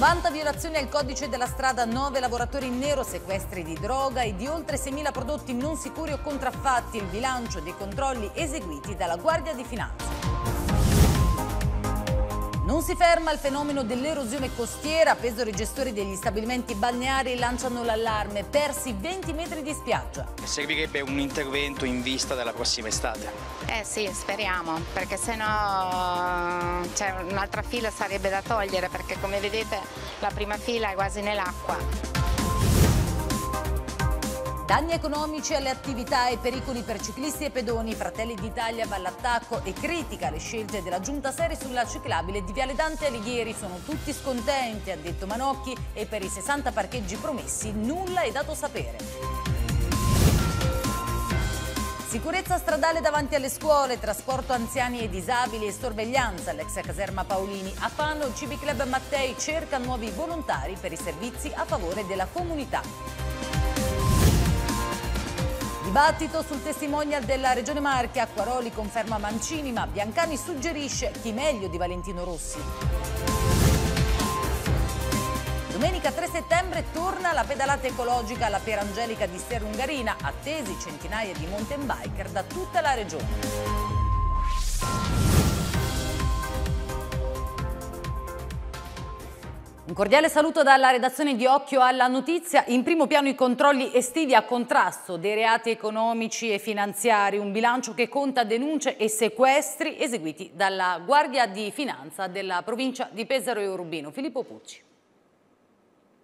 Vanta violazioni al codice della strada, 9 lavoratori in nero, sequestri di droga e di oltre 6.000 prodotti non sicuri o contraffatti, il bilancio dei controlli eseguiti dalla Guardia di Finanza. Non si ferma il fenomeno dell'erosione costiera, a Pesaro i gestori degli stabilimenti balneari lanciano l'allarme, persi 20 metri di spiaggia. Servirebbe un intervento in vista della prossima estate. Eh sì, speriamo, perché se no cioè, un'altra fila sarebbe da togliere, perché come vedete la prima fila è quasi nell'acqua. Danni economici alle attività e pericoli per ciclisti e pedoni. Fratelli d'Italia va all'attacco e critica le scelte della giunta serie sulla ciclabile di Viale Dante Alighieri. Sono tutti scontenti, ha detto Manocchi, e per i 60 parcheggi promessi nulla è dato sapere. Sicurezza stradale davanti alle scuole, trasporto anziani e disabili e sorveglianza all'ex caserma Paolini. A Fano il Civic Club Mattei cerca nuovi volontari per i servizi a favore della comunità. Dibattito sul testimonial della Regione Marche, Acquaroli conferma Mancini, ma Biancani suggerisce chi meglio di Valentino Rossi. Domenica 3 settembre torna la pedalata ecologica alla Perangelica di Serungarina, attesi centinaia di mountain biker da tutta la regione. Un cordiale saluto dalla redazione di Occhio alla Notizia. In primo piano i controlli estivi a contrasto dei reati economici e finanziari, un bilancio che conta denunce e sequestri eseguiti dalla Guardia di Finanza della provincia di Pesaro e Urbino. Filippo Pucci.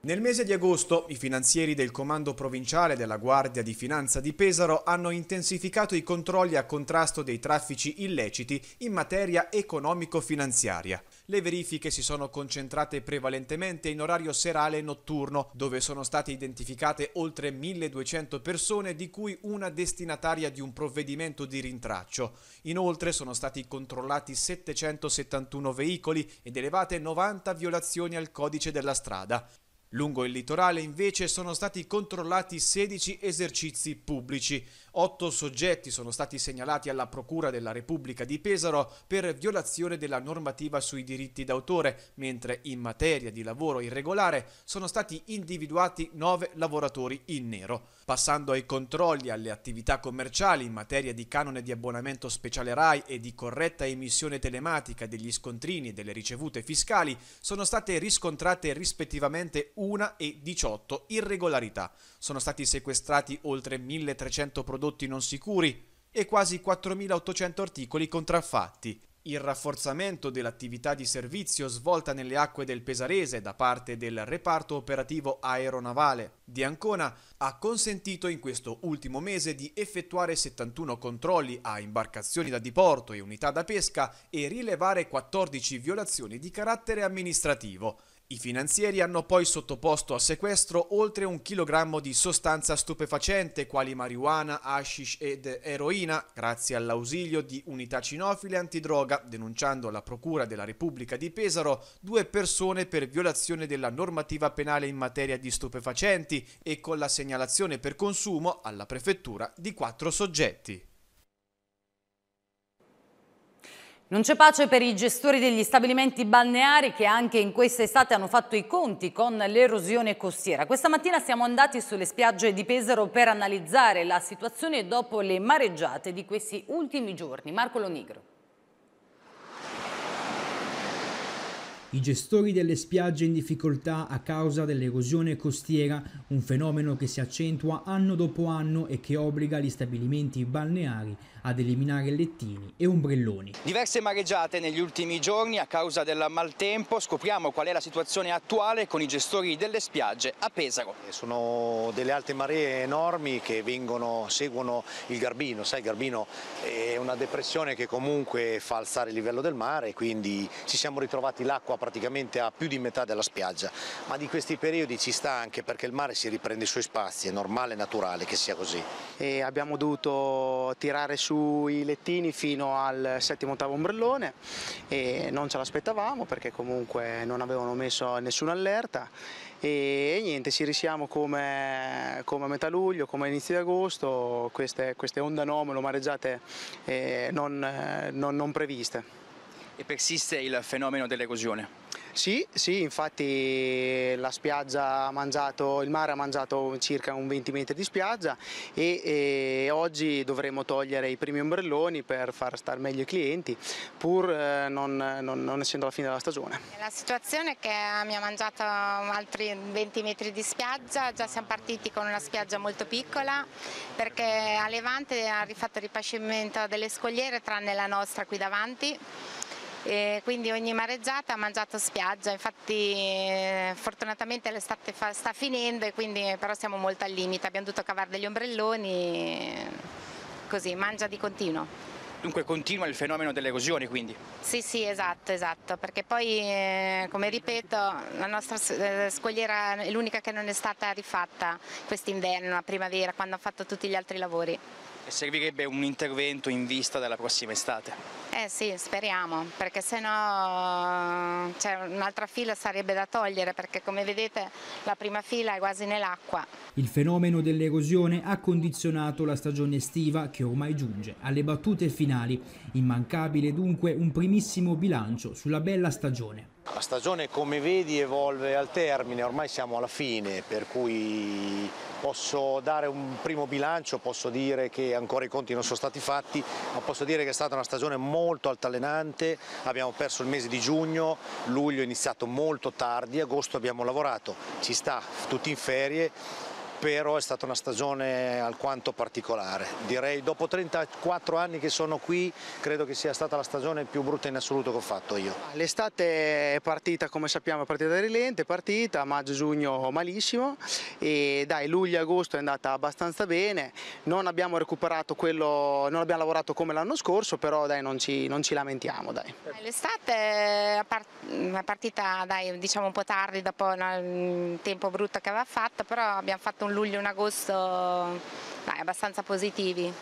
Nel mese di agosto i finanzieri del Comando Provinciale della Guardia di Finanza di Pesaro hanno intensificato i controlli a contrasto dei traffici illeciti in materia economico-finanziaria. Le verifiche si sono concentrate prevalentemente in orario serale e notturno, dove sono state identificate oltre 1200 persone, di cui una destinataria di un provvedimento di rintraccio. Inoltre sono stati controllati 771 veicoli ed elevate 90 violazioni al codice della strada. Lungo il litorale invece sono stati controllati 16 esercizi pubblici. Otto soggetti sono stati segnalati alla Procura della Repubblica di Pesaro per violazione della normativa sui diritti d'autore, mentre in materia di lavoro irregolare sono stati individuati 9 lavoratori in nero. Passando ai controlli alle attività commerciali in materia di canone di abbonamento speciale RAI e di corretta emissione telematica degli scontrini e delle ricevute fiscali, sono state riscontrate rispettivamente una e 18 irregolarità. Sono stati sequestrati oltre 1300 prodotti non sicuri e quasi 4800 articoli contraffatti. Il rafforzamento dell'attività di servizio svolta nelle acque del Pesarese da parte del reparto operativo aeronavale di Ancona ha consentito in questo ultimo mese di effettuare 71 controlli a imbarcazioni da diporto e unità da pesca e rilevare 14 violazioni di carattere amministrativo. I finanzieri hanno poi sottoposto a sequestro oltre un chilogrammo di sostanza stupefacente quali marijuana, hashish ed eroina, grazie all'ausilio di unità cinofile antidroga, denunciando alla Procura della Repubblica di Pesaro due persone per violazione della normativa penale in materia di stupefacenti e con la segnalazione per consumo alla Prefettura di quattro soggetti. Non c'è pace per i gestori degli stabilimenti balneari che anche in questa estate hanno fatto i conti con l'erosione costiera. Questa mattina siamo andati sulle spiagge di Pesaro per analizzare la situazione dopo le mareggiate di questi ultimi giorni. Marco Lonigro. I gestori delle spiagge in difficoltà a causa dell'erosione costiera, un fenomeno che si accentua anno dopo anno e che obbliga gli stabilimenti balneari ad eliminare lettini e ombrelloni. Diverse mareggiate negli ultimi giorni a causa del maltempo. Scopriamo qual è la situazione attuale con i gestori delle spiagge a Pesaro. Eh, sono delle alte maree enormi che vengono, seguono il Garbino. Sai, il Garbino è una depressione che comunque fa alzare il livello del mare, quindi ci siamo ritrovati l'acqua praticamente a più di metà della spiaggia. Ma di questi periodi ci sta anche perché il mare si riprende i suoi spazi, è normale e naturale che sia così. E abbiamo dovuto tirare su sui lettini fino al settimo ottavo ombrellone e non ce l'aspettavamo perché comunque non avevano messo nessuna allerta e, e niente ci risiamo come, come, a metà luglio, come a inizio di agosto queste, queste onde anomalo mareggiate eh, non, eh, non, non previste. E persiste il fenomeno dell'erosione? Sì, sì, infatti la spiaggia ha mangiato, il mare ha mangiato circa un 20 metri di spiaggia e, e oggi dovremo togliere i primi ombrelloni per far stare meglio i clienti pur eh, non, non, non, essendo la fine della stagione. La situazione è che mi ha mangiato altri 20 metri di spiaggia, già siamo partiti con una spiaggia molto piccola perché a Levante ha rifatto il ripascimento delle scogliere tranne la nostra qui davanti e quindi ogni mareggiata ha mangiato spiaggia, infatti eh, fortunatamente l'estate sta finendo e quindi però siamo molto al limite, abbiamo dovuto cavare degli ombrelloni, eh, così mangia di continuo. Dunque continua il fenomeno delle erosioni quindi? Sì, sì, esatto, esatto, perché poi eh, come ripeto la nostra scogliera è l'unica che non è stata rifatta quest'inverno, a primavera, quando hanno fatto tutti gli altri lavori. E servirebbe un intervento in vista della prossima estate? Eh sì, speriamo, perché se no cioè, un'altra fila sarebbe da togliere, perché come vedete la prima fila è quasi nell'acqua. Il fenomeno dell'erosione ha condizionato la stagione estiva che ormai giunge alle battute finali. Immancabile dunque un primissimo bilancio sulla bella stagione. La stagione come vedi evolve al termine, ormai siamo alla fine per cui posso dare un primo bilancio, posso dire che ancora i conti non sono stati fatti, ma posso dire che è stata una stagione molto altalenante, abbiamo perso il mese di giugno, luglio è iniziato molto tardi, agosto abbiamo lavorato, ci sta tutti in ferie però è stata una stagione alquanto particolare. Direi dopo 34 anni che sono qui credo che sia stata la stagione più brutta in assoluto che ho fatto io. Ah, l'estate è partita come sappiamo, è partita da rilente, è partita, maggio-giugno malissimo e dai luglio-agosto è andata abbastanza bene, non abbiamo recuperato quello, non abbiamo lavorato come l'anno scorso, però dai non ci, non ci lamentiamo. L'estate è partita dai, diciamo un po' tardi dopo il tempo brutto che aveva fatto, però abbiamo fatto un luglio e un agosto dai, abbastanza positivi.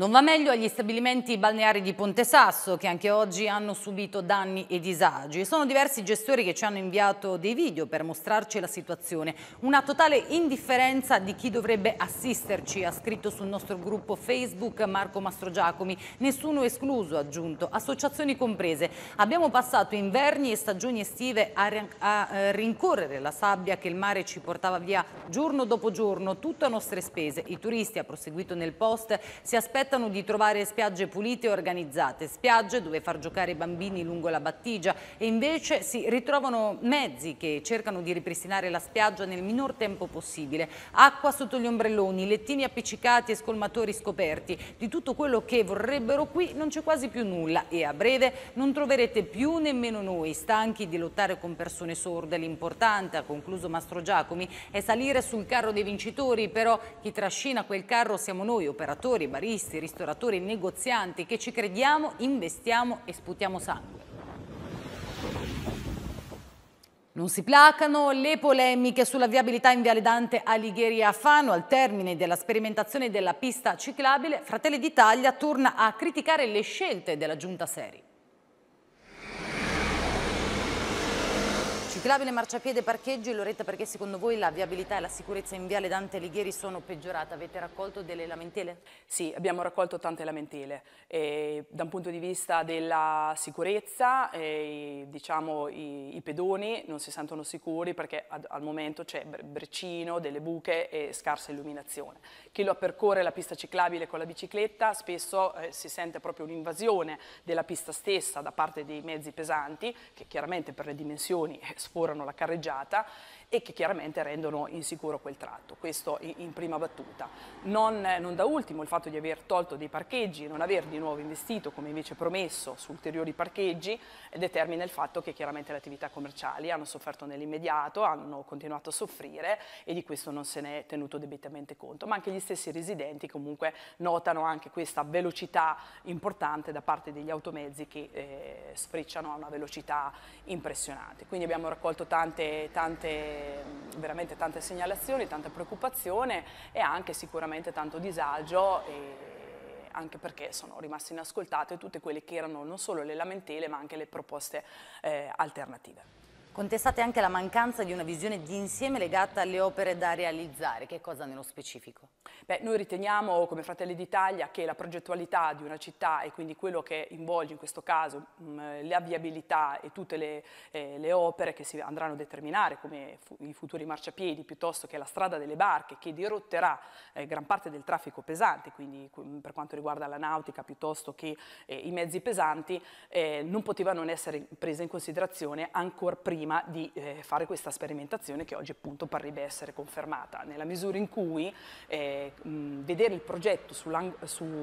Non va meglio agli stabilimenti balneari di Ponte Sasso che anche oggi hanno subito danni e disagi. Sono diversi gestori che ci hanno inviato dei video per mostrarci la situazione. Una totale indifferenza di chi dovrebbe assisterci, ha scritto sul nostro gruppo Facebook Marco Mastrogiacomi. Nessuno escluso, ha aggiunto, associazioni comprese. Abbiamo passato inverni e stagioni estive a, eh, rincorrere la sabbia che il mare ci portava via giorno dopo giorno, tutto a nostre spese. I turisti, ha proseguito nel post, si aspettano aspettano di trovare spiagge pulite e organizzate, spiagge dove far giocare i bambini lungo la battigia e invece si ritrovano mezzi che cercano di ripristinare la spiaggia nel minor tempo possibile. Acqua sotto gli ombrelloni, lettini appiccicati e scolmatori scoperti. Di tutto quello che vorrebbero qui non c'è quasi più nulla e a breve non troverete più nemmeno noi, stanchi di lottare con persone sorde. L'importante, ha concluso Mastro Giacomi, è salire sul carro dei vincitori, però chi trascina quel carro siamo noi, operatori, baristi, professionisti, ristoratori, negozianti che ci crediamo, investiamo e sputiamo sangue. Non si placano le polemiche sulla viabilità in Viale Dante Alighieri a Fano. Al termine della sperimentazione della pista ciclabile, Fratelli d'Italia torna a criticare le scelte della giunta Seri. Ciclabile, marciapiede, parcheggi. Loretta, perché secondo voi la viabilità e la sicurezza in Viale Dante Alighieri sono peggiorate? Avete raccolto delle lamentele? Sì, abbiamo raccolto tante lamentele. E, eh, da un punto di vista della sicurezza, e, eh, diciamo, i, i, pedoni non si sentono sicuri perché ad, al momento c'è breccino, delle buche e scarsa illuminazione. Chi lo percorre la pista ciclabile con la bicicletta spesso eh, si sente proprio un'invasione della pista stessa da parte dei mezzi pesanti, che chiaramente per le dimensioni eh, sforano la carreggiata e che chiaramente rendono insicuro quel tratto. Questo in prima battuta. Non, non da ultimo il fatto di aver tolto dei parcheggi, non aver di nuovo investito come invece promesso su ulteriori parcheggi determina il fatto che chiaramente le attività commerciali hanno sofferto nell'immediato, hanno continuato a soffrire e di questo non se ne è tenuto debitamente conto, ma anche gli stessi residenti comunque notano anche questa velocità importante da parte degli automezzi che eh, sfrecciano a una velocità impressionante. Quindi abbiamo raccolto tante, tante veramente tante segnalazioni, tanta preoccupazione e anche sicuramente tanto disagio. E, anche perché sono rimaste inascoltate tutte quelle che erano non solo le lamentele ma anche le proposte eh, alternative. Contestate anche la mancanza di una visione d'insieme legata alle opere da realizzare. Che cosa nello specifico? Beh, noi riteniamo come Fratelli d'Italia che la progettualità di una città e quindi quello che involge in questo caso mh, mm, la viabilità e tutte le, eh, le, opere che si andranno a determinare come fu i futuri marciapiedi piuttosto che la strada delle barche che dirotterà eh, gran parte del traffico pesante, quindi per quanto riguarda la nautica piuttosto che eh, i mezzi pesanti, eh, non poteva non essere presa in considerazione ancora prima prima di eh, fare questa sperimentazione che oggi appunto parrebbe essere confermata, nella misura in cui eh, mh, vedere il progetto su,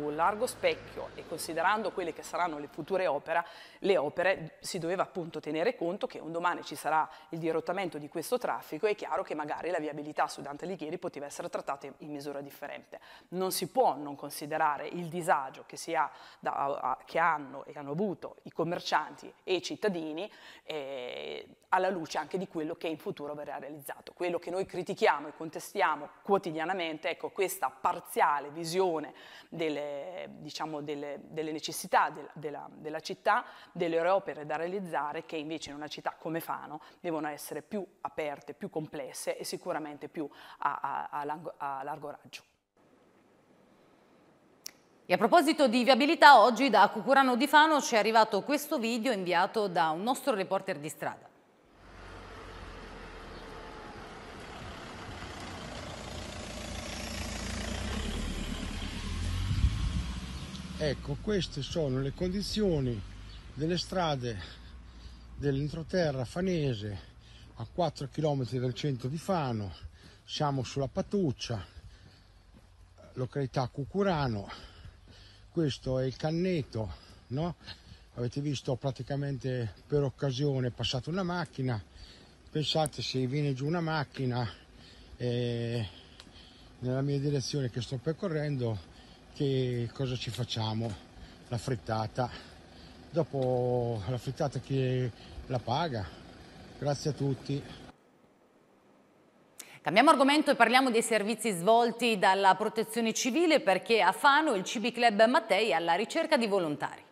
largo specchio e considerando quelle che saranno le future opera, le opere si doveva appunto tenere conto che un domani ci sarà il dirottamento di questo traffico, è chiaro che magari la viabilità su Dante Alighieri poteva essere trattata in misura differente. Non si può non considerare il disagio che, ha da, a, che hanno e hanno avuto i commercianti e i cittadini eh, alla luce anche di quello che in futuro verrà realizzato. Quello che noi critichiamo e contestiamo quotidianamente, ecco questa parziale visione delle, diciamo, delle, delle necessità de, della, della, città, delle opere da realizzare che invece in una città come Fano devono essere più aperte, più complesse e sicuramente più a, a, a, a largo raggio. E a proposito di viabilità, oggi da Cucurano di Fano ci è arrivato questo video inviato da un nostro reporter di strada. Ecco, queste sono le condizioni delle strade dell'entroterra fanese a 4 km dal centro di Fano. Siamo sulla Patuccia, località Cucurano. Questo è il canneto, no? Avete visto praticamente per occasione passata una macchina. Pensate se viene giù una macchina eh, nella mia direzione che sto percorrendo che cosa ci facciamo? La frittata. Dopo la frittata chi la paga? Grazie a tutti. Cambiamo argomento e parliamo dei servizi svolti dalla protezione civile perché a Fano il CB Club Mattei è alla ricerca di volontari.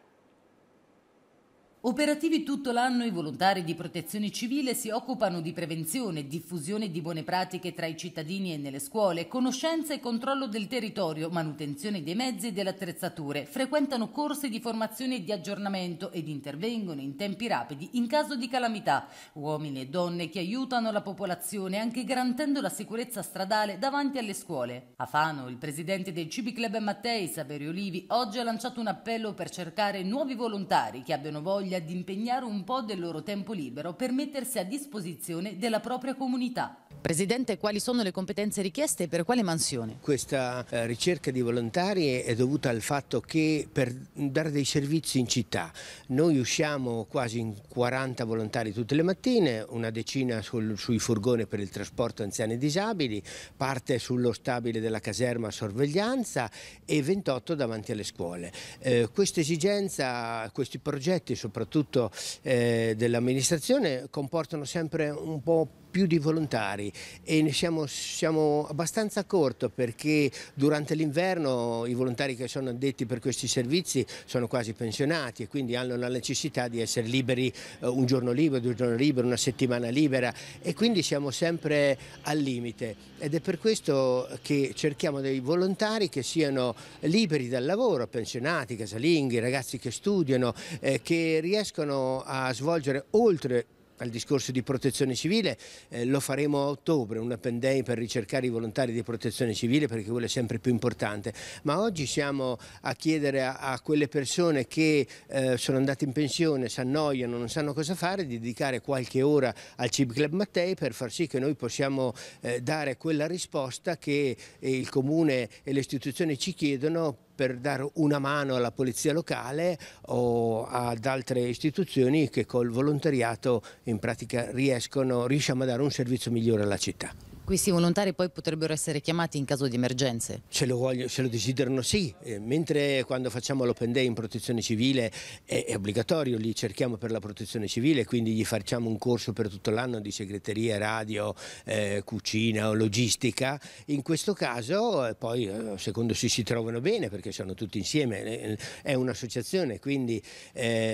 Operativi tutto l'anno, i volontari di protezione civile si occupano di prevenzione, diffusione di buone pratiche tra i cittadini e nelle scuole, conoscenza e controllo del territorio, manutenzione dei mezzi e delle attrezzature, frequentano corsi di formazione e di aggiornamento ed intervengono in tempi rapidi in caso di calamità. Uomini e donne che aiutano la popolazione anche garantendo la sicurezza stradale davanti alle scuole. A Fano, il presidente del Cibi Club Mattei, Saverio Olivi, oggi ha lanciato un appello per cercare nuovi volontari che abbiano voglia voglia di impegnare un po' del loro tempo libero per mettersi a disposizione della propria comunità. Presidente, quali sono le competenze richieste e per quale mansione? Questa eh, ricerca di volontari è dovuta al fatto che per dare dei servizi in città noi usciamo quasi in 40 volontari tutte le mattine, una decina sul, sui furgoni per il trasporto anziani e disabili, parte sullo stabile della caserma sorveglianza e 28 davanti alle scuole. Eh, questa esigenza, questi progetti soprattutto eh, dell'amministrazione comportano sempre un po' più di volontari e ne siamo, siamo abbastanza a corto perché durante l'inverno i volontari che sono addetti per questi servizi sono quasi pensionati e quindi hanno la necessità di essere liberi eh, un giorno libero, due giorni liberi, una settimana libera e quindi siamo sempre al limite ed è per questo che cerchiamo dei volontari che siano liberi dal lavoro, pensionati, casalinghi, ragazzi che studiano, eh, che riescono a svolgere oltre al discorso di protezione civile, eh, lo faremo a ottobre, un open day per ricercare i volontari di protezione civile perché quello è sempre più importante, ma oggi siamo a chiedere a, a quelle persone che eh, sono andate in pensione, si annoiano, non sanno cosa fare, di dedicare qualche ora al CIB Club Mattei per far sì che noi possiamo eh, dare quella risposta che eh, il Comune e le istituzioni ci chiedono per dare una mano alla polizia locale o ad altre istituzioni che col volontariato in pratica riescono, riusciamo a dare un servizio migliore alla città. Questi volontari poi potrebbero essere chiamati in caso di emergenze? Se lo, voglio, se lo desiderano sì, eh, mentre quando facciamo l'open day in protezione civile è, è, obbligatorio, li cerchiamo per la protezione civile, quindi gli facciamo un corso per tutto l'anno di segreteria, radio, eh, cucina o logistica, in questo caso eh, poi eh, secondo se si trovano bene perché sono tutti insieme, è un'associazione, quindi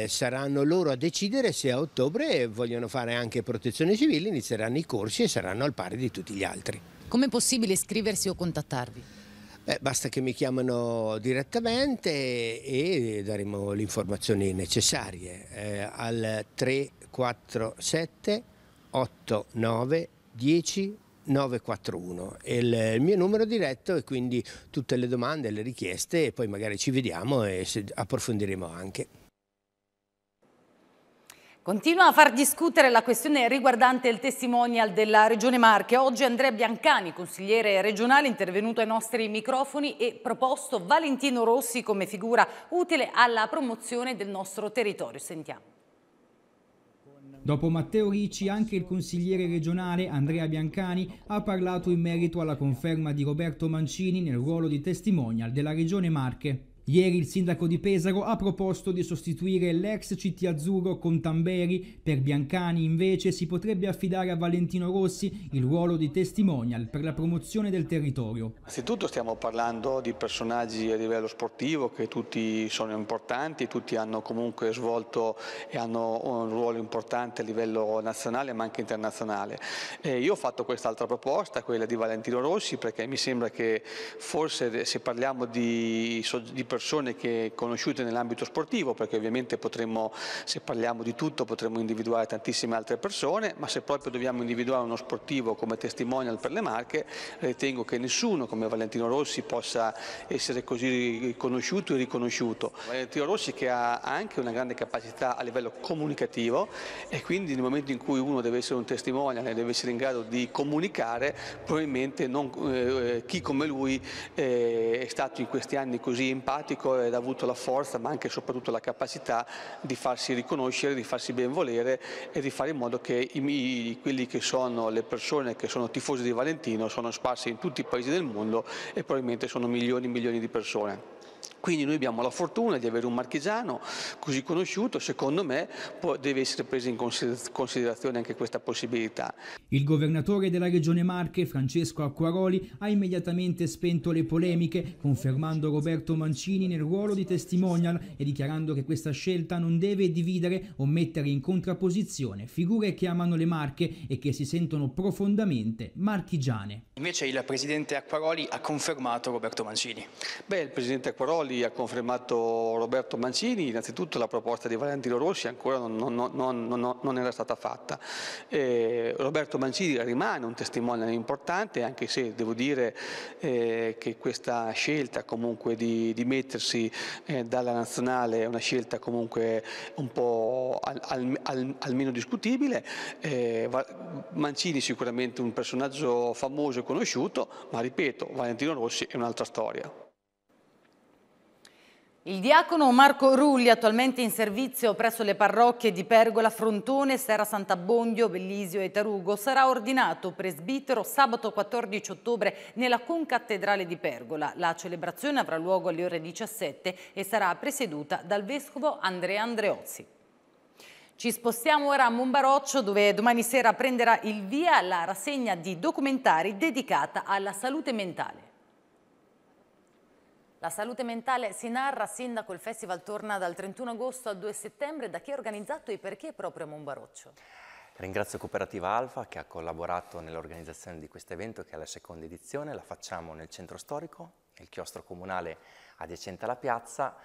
saranno loro a decidere se a ottobre vogliono fare anche protezione civile, inizieranno i corsi e saranno al pari di tutti gli gli altri. Com'è possibile iscriversi o contattarvi? Beh, basta che mi chiamano direttamente e daremo le informazioni necessarie eh, al 347 89 10 941 è il mio numero diretto e quindi tutte le domande, le richieste e poi magari ci vediamo e approfondiremo anche. Continua a far discutere la questione riguardante il testimonial della Regione Marche. Oggi Andrea Biancani, consigliere regionale, intervenuto ai nostri microfoni e proposto Valentino Rossi come figura utile alla promozione del nostro territorio. Sentiamo. Dopo Matteo Ricci, anche il consigliere regionale Andrea Biancani ha parlato in merito alla conferma di Roberto Mancini nel ruolo di testimonial della Regione Marche. Ieri il sindaco di Pesaro ha proposto di sostituire l'ex CT azzurro con Tamberi, per Biancani invece si potrebbe affidare a Valentino Rossi il ruolo di testimonial per la promozione del territorio. Innanzitutto stiamo parlando di personaggi a livello sportivo che tutti sono importanti, tutti hanno comunque svolto e hanno un ruolo importante a livello nazionale ma anche internazionale. E eh, io ho fatto quest'altra proposta, quella di Valentino Rossi, perché mi sembra che forse se parliamo di, di persone persone che conosciute nell'ambito sportivo, perché ovviamente potremmo, se parliamo di tutto, potremmo individuare tantissime altre persone, ma se proprio dobbiamo individuare uno sportivo come testimonial per le marche, ritengo che nessuno come Valentino Rossi possa essere così conosciuto e riconosciuto. Valentino Rossi che ha anche una grande capacità a livello comunicativo e quindi nel momento in cui uno deve essere un testimonial e deve essere in grado di comunicare, probabilmente non, eh, eh chi come lui eh, è stato in questi anni così impatto simpatico ed ha avuto la forza ma anche e soprattutto la capacità di farsi riconoscere, di farsi benvolere e di fare in modo che i, quelli che sono le persone che sono tifosi di Valentino sono sparse in tutti i paesi del mondo e probabilmente sono milioni e milioni di persone. Quindi noi abbiamo la fortuna di avere un marchigiano così conosciuto, secondo me può, deve essere presa in considerazione anche questa possibilità. Il governatore della regione Marche, Francesco Acquaroli, ha immediatamente spento le polemiche, confermando Roberto Mancini nel ruolo di testimonial e dichiarando che questa scelta non deve dividere o mettere in contrapposizione figure che amano le Marche e che si sentono profondamente marchigiane. Invece il presidente Acquaroli ha confermato Roberto Mancini. Beh, il presidente Acquaroli quali ha confermato Roberto Mancini, innanzitutto la proposta di Valentino Rossi ancora non, non, non, non era stata fatta. Eh, Roberto Mancini rimane un testimone importante, anche se devo dire eh, che questa scelta comunque di, di mettersi eh, dalla nazionale è una scelta comunque un po' al, al, al, almeno discutibile. Eh, Mancini sicuramente un personaggio famoso e conosciuto, ma ripeto, Valentino Rossi è un'altra storia. Il diacono Marco Rulli, attualmente in servizio presso le parrocchie di Pergola, Frontone, Serra Sant'Abbondio, Bellisio e Tarugo, sarà ordinato presbitero sabato 14 ottobre nella concattedrale di Pergola. La celebrazione avrà luogo alle ore 17 e sarà presieduta dal vescovo Andrea Andreozzi. Ci spostiamo ora a Monbaroccio dove domani sera prenderà il via la rassegna di documentari dedicata alla salute mentale. La salute mentale si narra, sindaco, il festival torna dal 31 agosto al 2 settembre. Da chi è organizzato e perché proprio a Monbaroccio? Ringrazio Cooperativa Alfa che ha collaborato nell'organizzazione di questo evento che è la seconda edizione. La facciamo nel centro storico, nel chiostro comunale adiacente alla piazza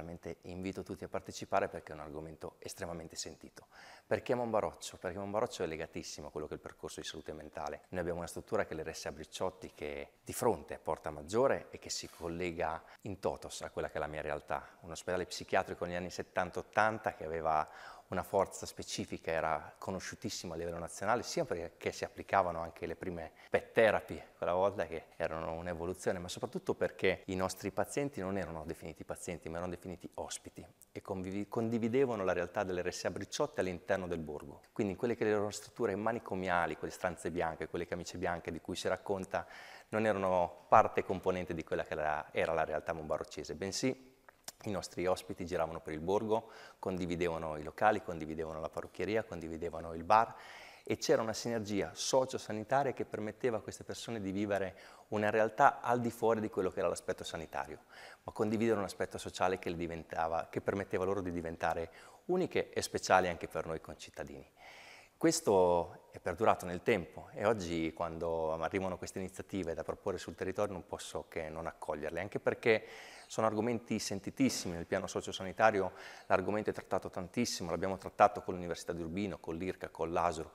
naturalmente invito tutti a partecipare perché è un argomento estremamente sentito. Perché Monbaroccio? Perché Monbaroccio è legatissimo a quello che è il percorso di salute mentale. Noi abbiamo una struttura che è l'RSA Bricciotti che è di fronte a Porta Maggiore e che si collega in totos a quella che è la mia realtà. Un ospedale psichiatrico negli anni 70-80 che aveva una forza specifica, era conosciutissima a livello nazionale, sia perché si applicavano anche le prime pet therapy quella volta che erano un'evoluzione, ma soprattutto perché i nostri pazienti non erano definiti pazienti, ma erano definiti ospiti e condividevano la realtà delle dell'RSA Bricciotti all'interno del borgo. Quindi in quelle che erano strutture manicomiali, quelle stanze bianche, quelle camicie bianche di cui si racconta, non erano parte componente di quella che era la realtà mombaroccese, bensì i nostri ospiti giravano per il borgo, condividevano i locali, condividevano la parrucchieria, condividevano il bar e c'era una sinergia socio-sanitaria che permetteva a queste persone di vivere una realtà al di fuori di quello che era l'aspetto sanitario, ma condividere un aspetto sociale che, che permetteva loro di diventare uniche e speciali anche per noi concittadini. Questo è perdurato nel tempo e oggi quando arrivano queste iniziative da proporre sul territorio non posso che non accoglierle, anche perché sono argomenti sentitissimi nel piano sociosanitario, l'argomento è trattato tantissimo, l'abbiamo trattato con l'Università di Urbino, con l'IRCA, con l'ASUR,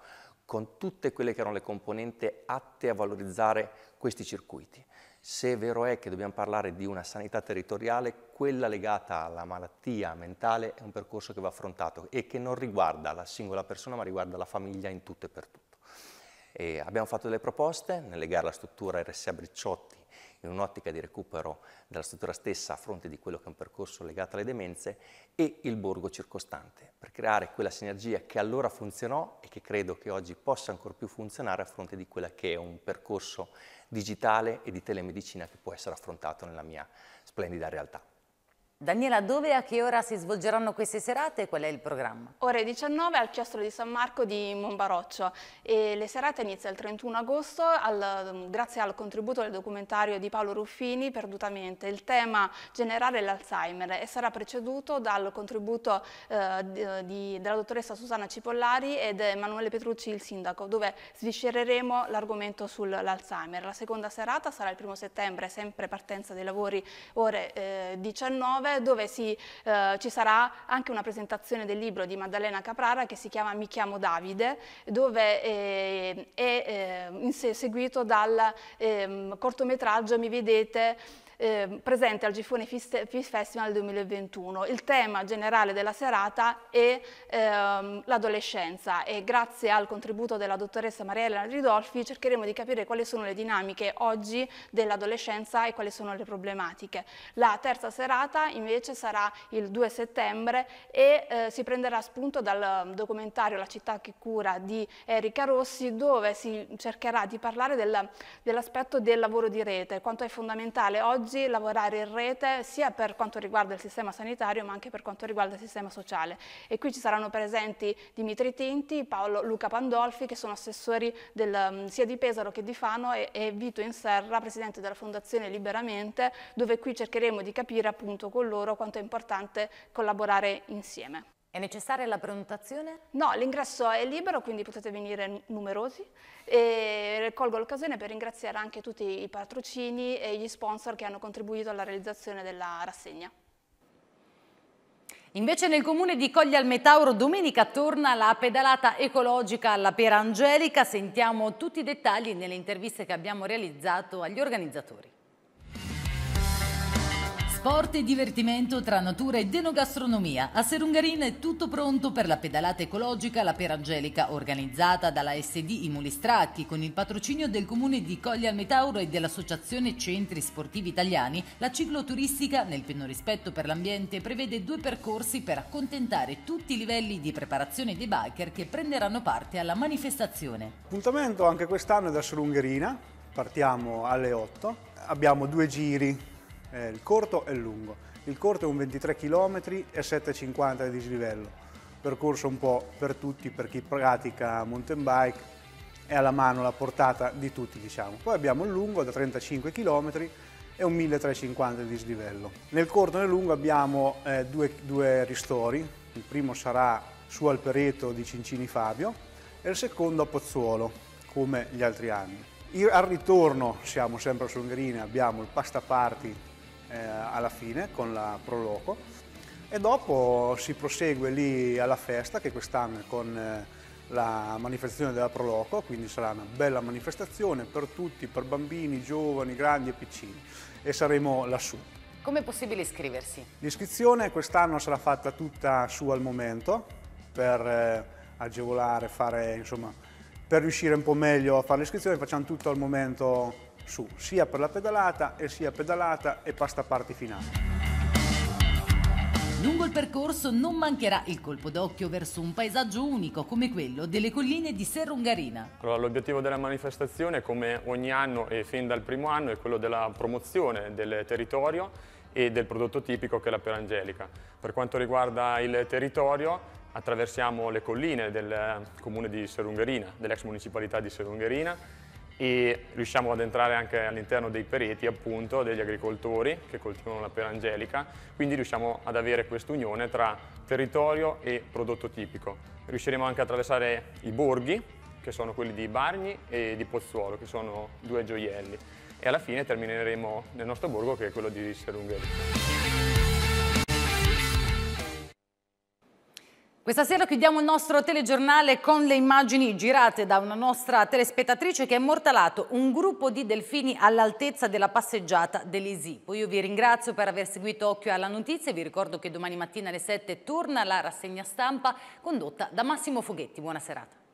con tutte quelle che erano le componenti atte a valorizzare questi circuiti. Se è vero è che dobbiamo parlare di una sanità territoriale, quella legata alla malattia mentale è un percorso che va affrontato e che non riguarda la singola persona ma riguarda la famiglia in tutto e per tutto. E abbiamo fatto delle proposte, nelle gare la struttura RSA Bricciotti in un'ottica di recupero della struttura stessa a fronte di quello che è un percorso legato alle demenze, e il borgo circostante, per creare quella sinergia che allora funzionò e che credo che oggi possa ancora più funzionare a fronte di quella che è un percorso digitale e di telemedicina che può essere affrontato nella mia splendida realtà. Daniela, dove e a che ora si svolgeranno queste serate e qual è il programma? Ore 19 al chiostro di San Marco di Monbaroccio e le serate iniziano il 31 agosto al, grazie al contributo del documentario di Paolo Ruffini Perdutamente. Il tema generale è l'Alzheimer e sarà preceduto dal contributo eh, di, della dottoressa Susanna Cipollari ed Emanuele Petrucci, il sindaco, dove sviscereremo l'argomento sull'Alzheimer. La seconda serata sarà il 1 settembre, sempre partenza dei lavori ore eh, 19 live dove si, eh, ci sarà anche una presentazione del libro di Maddalena Caprara che si chiama Mi chiamo Davide, dove eh, è, eh, seguito dal ehm, cortometraggio Mi vedete eh, presente al Gifone Fish Festival 2021. Il tema generale della serata è ehm, l'adolescenza e grazie al contributo della dottoressa Mariella Ridolfi cercheremo di capire quali sono le dinamiche oggi dell'adolescenza e quali sono le problematiche. La terza serata invece sarà il 2 settembre e eh, si prenderà spunto dal documentario La città che cura di Erika Rossi dove si cercherà di parlare del, dell'aspetto del lavoro di rete, quanto è fondamentale oggi oggi lavorare in rete sia per quanto riguarda il sistema sanitario ma anche per quanto riguarda il sistema sociale e qui ci saranno presenti Dimitri Tinti, Paolo Luca Pandolfi che sono assessori del, mm, sia di Pesaro che di Fano e, e Vito Inserra, presidente della Fondazione Liberamente, dove qui cercheremo di capire appunto con loro quanto è importante collaborare insieme. È necessaria la prenotazione? No, l'ingresso è libero, quindi potete venire numerosi e colgo l'occasione per ringraziare anche tutti i patrocini e gli sponsor che hanno contribuito alla realizzazione della rassegna. Invece nel comune di Coglia al Metauro domenica torna la pedalata ecologica alla Pera Angelica. Sentiamo tutti i dettagli nelle interviste che abbiamo realizzato agli organizzatori. Sport e divertimento tra natura e denogastronomia. A Serungarina è tutto pronto per la pedalata ecologica La Perangelica, organizzata dalla SD Imuli Stracchi con il patrocinio del comune di Colle al Metauro e dell'Associazione Centri Sportivi Italiani. La cicloturistica, nel pieno rispetto per l'ambiente, prevede due percorsi per accontentare tutti i livelli di preparazione dei biker che prenderanno parte alla manifestazione. Appuntamento anche quest'anno da Serungarina, partiamo alle 8. Abbiamo due giri eh, il corto e il lungo. Il corto è un 23 km e 7,50 di dislivello, percorso un po' per tutti, per chi pratica mountain bike, è alla mano la portata di tutti diciamo. Poi abbiamo il lungo da 35 km e un 1350 di dislivello. Nel corto e nel lungo abbiamo eh, due, due ristori, il primo sarà su Alpereto di Cincini Fabio e il secondo a Pozzuolo, come gli altri anni. Al ritorno siamo sempre a Songherine, abbiamo il pasta party eh, alla fine con la Proloco e dopo si prosegue lì alla festa che quest'anno è con eh, la manifestazione della Proloco, quindi sarà una bella manifestazione per tutti, per bambini, giovani, grandi e piccini e saremo lassù. Come è possibile iscriversi? L'iscrizione quest'anno sarà fatta tutta su al momento per eh, agevolare, fare, insomma, per riuscire un po' meglio a fare l'iscrizione facciamo tutto al momento su sia per la pedalata e sia pedalata e pasta parti finale. Lungo il percorso non mancherà il colpo d'occhio verso un paesaggio unico come quello delle colline di Serrungarina. L'obiettivo della manifestazione, come ogni anno e fin dal primo anno, è quello della promozione del territorio e del prodotto tipico che è la perangelica. Per quanto riguarda il territorio, attraversiamo le colline del eh, comune di Serrungherina, dell'ex municipalità di Serrungherina e riusciamo ad entrare anche all'interno dei pereti appunto degli agricoltori che coltivano la pera angelica quindi riusciamo ad avere questa unione tra territorio e prodotto tipico. Riusciremo anche a attraversare i borghi, che sono quelli di Bargni e di Pozzuolo, che sono due gioielli, e alla fine termineremo nel nostro borgo che è quello di Serungheria. Questa sera chiudiamo il nostro telegiornale con le immagini girate da una nostra telespettatrice che ha immortalato un gruppo di delfini all'altezza della passeggiata dell'Isipo. Io vi ringrazio per aver seguito Occhio alla Notizia e vi ricordo che domani mattina alle 7 torna la rassegna stampa condotta da Massimo Foghetti. Buona serata.